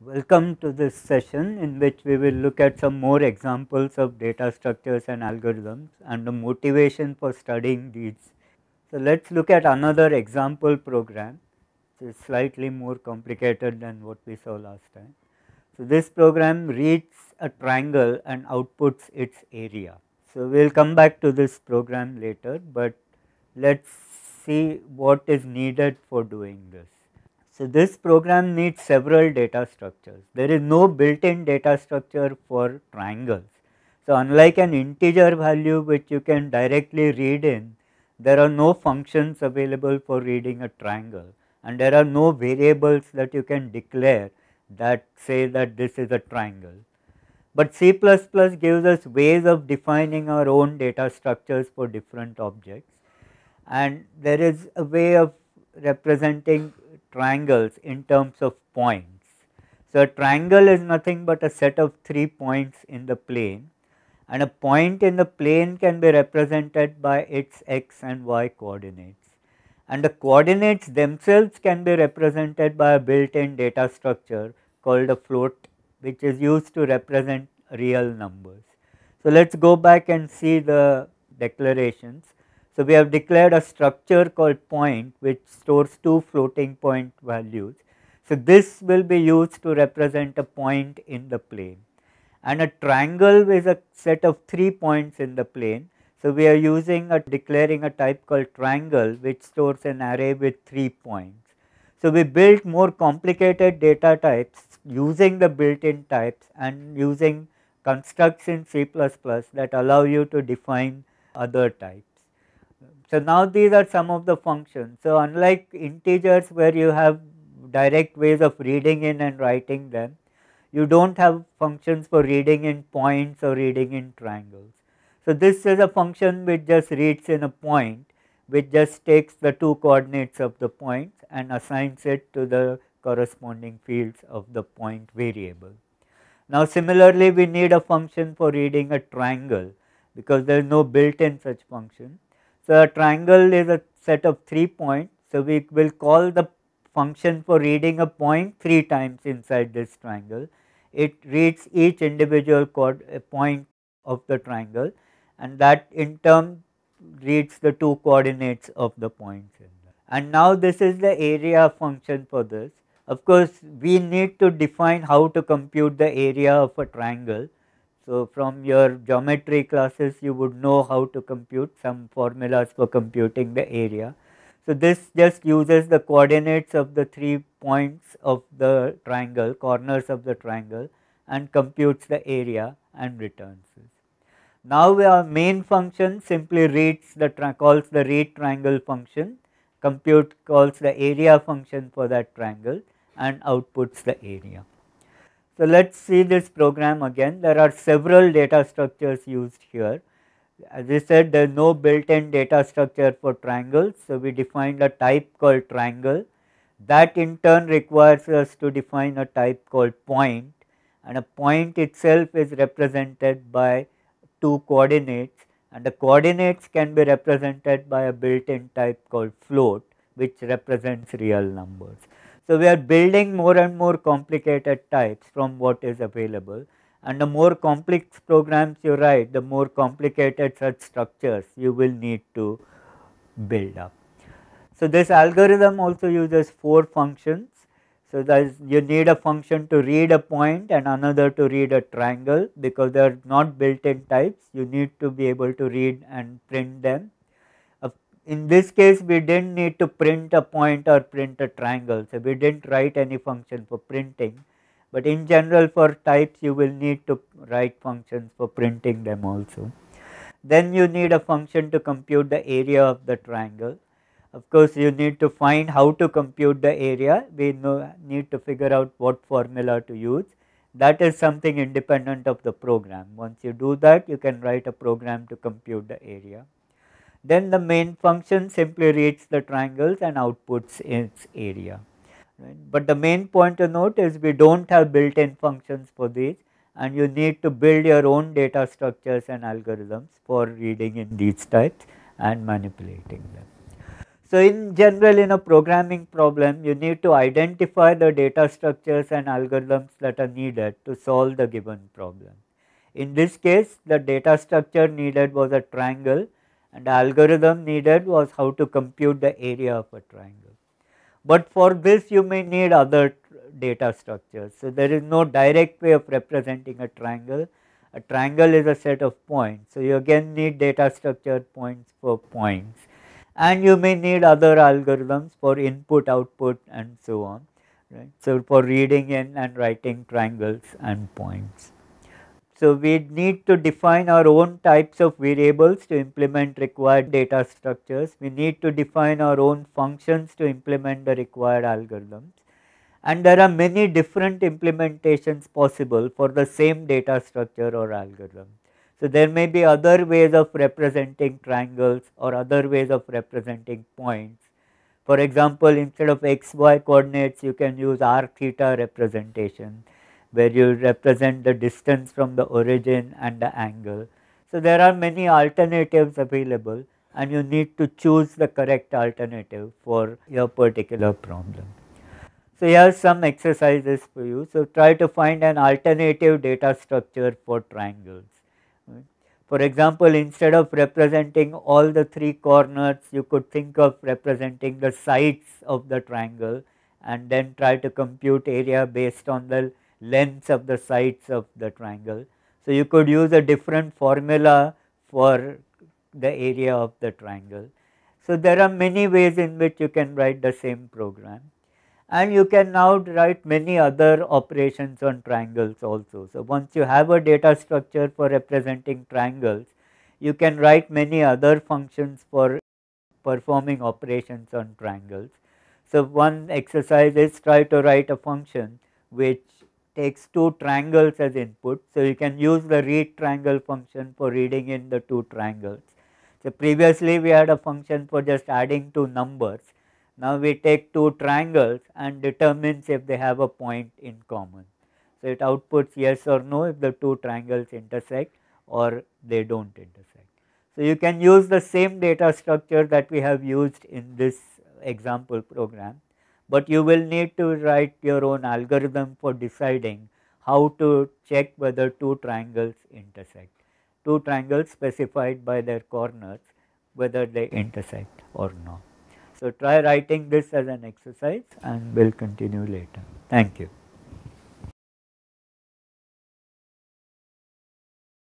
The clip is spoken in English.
Welcome to this session in which we will look at some more examples of data structures and algorithms and the motivation for studying these. So let's look at another example program which is slightly more complicated than what we saw last time. So this program reads a triangle and outputs its area. So we will come back to this program later but let's see what is needed for doing this. So this program needs several data structures. There is no built-in data structure for triangles. So unlike an integer value which you can directly read in, there are no functions available for reading a triangle and there are no variables that you can declare that say that this is a triangle. But C++ gives us ways of defining our own data structures for different objects and there is a way of representing triangles in terms of points. So, a triangle is nothing but a set of three points in the plane and a point in the plane can be represented by its x and y coordinates and the coordinates themselves can be represented by a built-in data structure called a float which is used to represent real numbers. So, let us go back and see the declarations. So, we have declared a structure called point which stores two floating point values. So, this will be used to represent a point in the plane and a triangle is a set of three points in the plane. So, we are using a declaring a type called triangle which stores an array with three points. So, we built more complicated data types using the built in types and using constructs in C++ that allow you to define other types. So now these are some of the functions. So unlike integers where you have direct ways of reading in and writing them, you don't have functions for reading in points or reading in triangles. So this is a function which just reads in a point which just takes the two coordinates of the points and assigns it to the corresponding fields of the point variable. Now similarly we need a function for reading a triangle because there is no built in such function. So, a triangle is a set of 3 points. So, we will call the function for reading a point 3 times inside this triangle. It reads each individual point of the triangle and that in turn reads the two coordinates of the points. And now this is the area function for this. Of course, we need to define how to compute the area of a triangle. So, from your geometry classes you would know how to compute some formulas for computing the area. So, this just uses the coordinates of the three points of the triangle, corners of the triangle and computes the area and returns it. Now, our main function simply reads the calls the read triangle function, compute calls the area function for that triangle and outputs the area. So, let us see this program again. There are several data structures used here. As we said there is no built in data structure for triangles. So, we defined a type called triangle. That in turn requires us to define a type called point and a point itself is represented by two coordinates and the coordinates can be represented by a built in type called float which represents real numbers. So, we are building more and more complicated types from what is available and the more complex programs you write, the more complicated such structures you will need to build up. So, this algorithm also uses four functions. So, you need a function to read a point and another to read a triangle because they are not built in types, you need to be able to read and print them in this case we didn't need to print a point or print a triangle so we didn't write any function for printing but in general for types you will need to write functions for printing them also. Then you need a function to compute the area of the triangle. Of course you need to find how to compute the area, we know, need to figure out what formula to use. That is something independent of the program. Once you do that you can write a program to compute the area. Then the main function simply reads the triangles and outputs its area. Right? But the main point to note is we do not have built in functions for these and you need to build your own data structures and algorithms for reading in these types and manipulating them. So, in general in a programming problem you need to identify the data structures and algorithms that are needed to solve the given problem. In this case the data structure needed was a triangle and the algorithm needed was how to compute the area of a triangle. But for this you may need other data structures. So, there is no direct way of representing a triangle. A triangle is a set of points. So, you again need data structure points for points and you may need other algorithms for input, output and so on. Right. So, for reading in and writing triangles and points. So we need to define our own types of variables to implement required data structures. We need to define our own functions to implement the required algorithms. And there are many different implementations possible for the same data structure or algorithm. So there may be other ways of representing triangles or other ways of representing points. For example, instead of xy coordinates, you can use r theta representation where you represent the distance from the origin and the angle. So there are many alternatives available and you need to choose the correct alternative for your particular problem. So here are some exercises for you. So try to find an alternative data structure for triangles. For example, instead of representing all the three corners, you could think of representing the sides of the triangle and then try to compute area based on the lengths of the sides of the triangle. So, you could use a different formula for the area of the triangle. So, there are many ways in which you can write the same program and you can now write many other operations on triangles also. So, once you have a data structure for representing triangles, you can write many other functions for performing operations on triangles. So, one exercise is try to write a function which takes two triangles as input. So, you can use the read triangle function for reading in the two triangles. So, previously we had a function for just adding two numbers. Now, we take two triangles and determines if they have a point in common. So, it outputs yes or no if the two triangles intersect or they do not intersect. So, you can use the same data structure that we have used in this example program but you will need to write your own algorithm for deciding how to check whether two triangles intersect. Two triangles specified by their corners whether they intersect or not. So try writing this as an exercise and we will continue later. Thank you.